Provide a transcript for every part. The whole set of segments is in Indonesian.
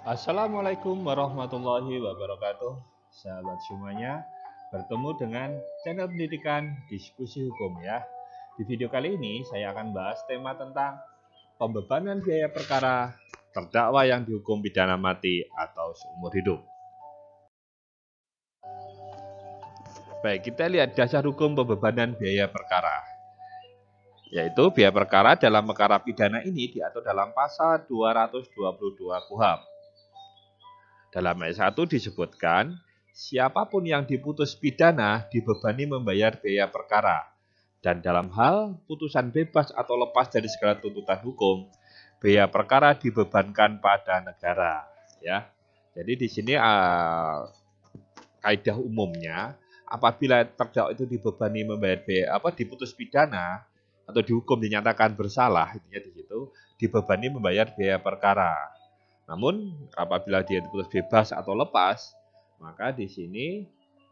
Assalamualaikum warahmatullahi wabarakatuh Sahabat semuanya Bertemu dengan channel pendidikan diskusi hukum ya Di video kali ini saya akan bahas tema tentang Pembebanan biaya perkara terdakwa yang dihukum pidana mati atau seumur hidup Baik kita lihat dasar hukum pembebanan biaya perkara yaitu biaya perkara dalam perkara pidana ini diatur dalam pasal 222 KUHP dalam ayat 1 disebutkan, siapapun yang diputus pidana dibebani membayar biaya perkara. Dan dalam hal putusan bebas atau lepas dari segala tuntutan hukum, biaya perkara dibebankan pada negara. Ya, jadi di sini uh, kaidah umumnya apabila terdakwa itu dibebani membayar biaya apa diputus pidana atau dihukum dinyatakan bersalah intinya di situ dibebani membayar biaya perkara namun apabila dia diputus bebas atau lepas, maka di sini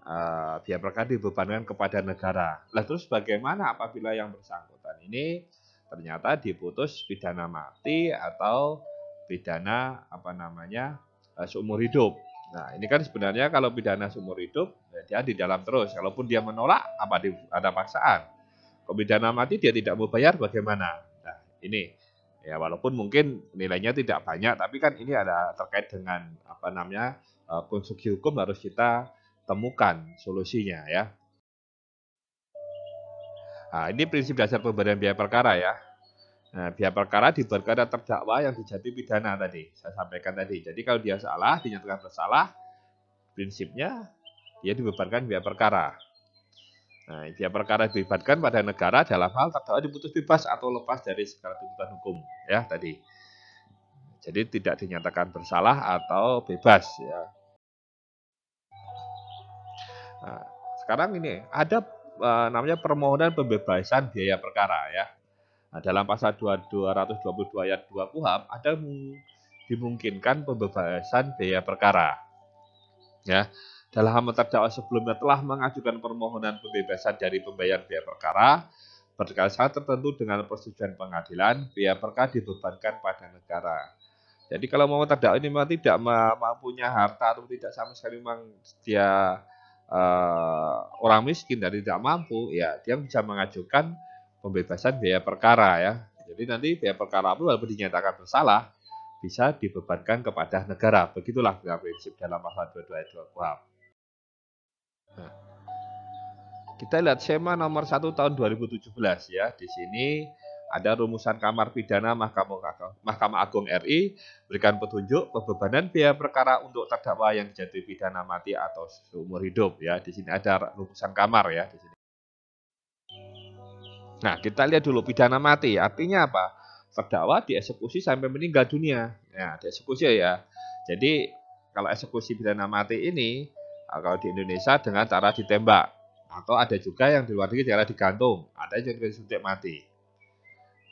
uh, eh, biaya perkara dibebankan kepada negara. Lalu terus bagaimana apabila yang bersangkutan ini ternyata diputus pidana mati atau pidana apa namanya uh, seumur hidup? Nah, ini kan sebenarnya kalau pidana seumur hidup ya dia di dalam terus. Kalaupun dia menolak apa ada paksaan. Kalau pidana mati dia tidak mau bayar bagaimana? Nah, ini ya walaupun mungkin nilainya tidak banyak tapi kan ini ada terkait dengan apa namanya eh, konstruksi hukum harus kita temukan solusinya ya nah, ini prinsip dasar pemberian biaya perkara ya nah, biaya perkara diberkada terdakwa yang dijatuhi pidana tadi saya sampaikan tadi jadi kalau dia salah dinyatakan bersalah prinsipnya dia dibebankan biaya perkara Nah, dia perkara dibebankan pada negara dalam hal terdakwa diputus bebas atau lepas dari segala tuntutan hukum, ya tadi. Jadi tidak dinyatakan bersalah atau bebas, ya. Nah, sekarang ini ada e, namanya permohonan pembebasan biaya perkara, ya. Nah, dalam pasal 222 ayat 2 KUHAP ada dimungkinkan pembebasan biaya perkara, ya dalam hal terdakwa sebelumnya telah mengajukan permohonan pembebasan dari pembayaran biaya perkara, berkali saat tertentu dengan persetujuan pengadilan, biaya perkara dibebankan pada negara. Jadi kalau mau terdakwa ini memang tidak mampunya harta atau tidak sama sekali memang dia uh, orang miskin dan tidak mampu, ya dia bisa mengajukan pembebasan biaya perkara ya. Jadi nanti biaya perkara pun walaupun dinyatakan bersalah bisa dibebankan kepada negara. Begitulah prinsip dalam pasal 22 ayat 2 KUHP. Kita lihat SEMA nomor 1 tahun 2017 ya. Di sini ada rumusan kamar pidana Mahkamah Agung, RI berikan petunjuk pembebanan biaya perkara untuk terdakwa yang jatuh pidana mati atau seumur hidup ya. Di sini ada rumusan kamar ya di sini. Nah, kita lihat dulu pidana mati artinya apa? Terdakwa dieksekusi sampai meninggal dunia. Ya, dieksekusi ya. Jadi kalau eksekusi pidana mati ini kalau di Indonesia dengan cara ditembak atau ada juga yang di luar negeri tidak digantung, ada yang disuntik mati.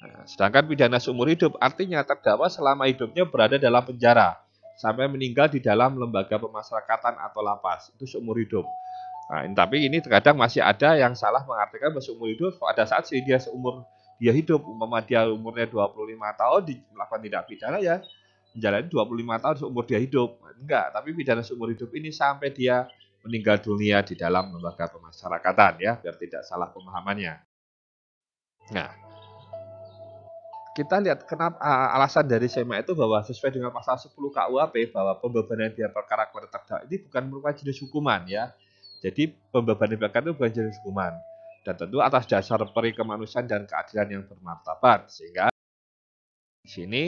Nah, sedangkan pidana seumur hidup artinya terdakwa selama hidupnya berada dalam penjara sampai meninggal di dalam lembaga pemasyarakatan atau lapas itu seumur hidup. Nah, ini tapi ini terkadang masih ada yang salah mengartikan bahwa seumur hidup pada saat si dia seumur dia hidup umpama dia umurnya 25 tahun di melakukan tidak pidana ya menjalani 25 tahun seumur dia hidup. Enggak, tapi pidana seumur hidup ini sampai dia meninggal dunia di dalam lembaga pemasyarakatan ya, biar tidak salah pemahamannya. Nah, kita lihat kenapa alasan dari SEMA itu bahwa sesuai dengan pasal 10 KUHP bahwa pembebanan biaya perkara kepada terdakwa ini bukan merupakan jenis hukuman ya. Jadi pembebanan biaya itu bukan jenis hukuman dan tentu atas dasar peri kemanusiaan dan keadilan yang bermartabat sehingga di sini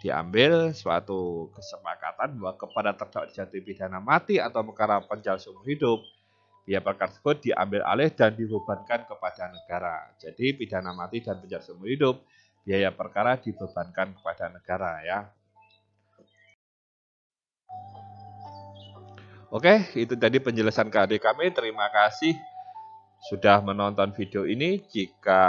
diambil suatu kesepakatan bahwa kepada terdakwa dijatuhi pidana mati atau perkara penjara seumur hidup, biaya perkara tersebut diambil alih dan dibebankan kepada negara. Jadi pidana mati dan penjara seumur hidup, biaya perkara dibebankan kepada negara ya. Oke, itu tadi penjelasan KD kami. Terima kasih sudah menonton video ini. Jika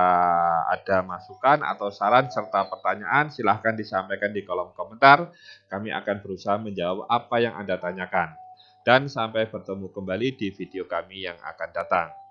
ada masukan atau saran serta pertanyaan, silahkan disampaikan di kolom komentar. Kami akan berusaha menjawab apa yang Anda tanyakan. Dan sampai bertemu kembali di video kami yang akan datang.